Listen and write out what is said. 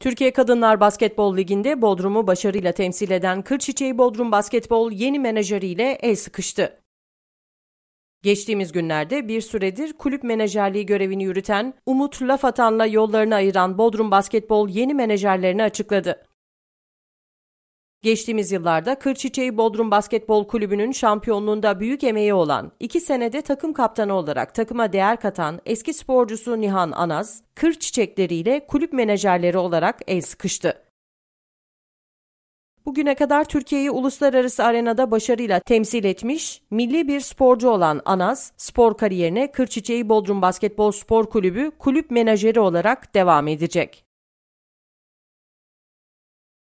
Türkiye Kadınlar Basketbol Ligi'nde Bodrum'u başarıyla temsil eden Kırçiçeği Bodrum Basketbol yeni menajeriyle el sıkıştı. Geçtiğimiz günlerde bir süredir kulüp menajerliği görevini yürüten Umut Lafatan'la yollarını ayıran Bodrum Basketbol yeni menajerlerini açıkladı. Geçtiğimiz yıllarda Kırçiçeği Bodrum Basketbol Kulübü'nün şampiyonluğunda büyük emeği olan, iki senede takım kaptanı olarak takıma değer katan eski sporcusu Nihan Anaz, kır ile kulüp menajerleri olarak el sıkıştı. Bugüne kadar Türkiye'yi uluslararası arenada başarıyla temsil etmiş, milli bir sporcu olan Anaz, spor kariyerine Kırçiçeği Bodrum Basketbol Spor Kulübü kulüp menajeri olarak devam edecek.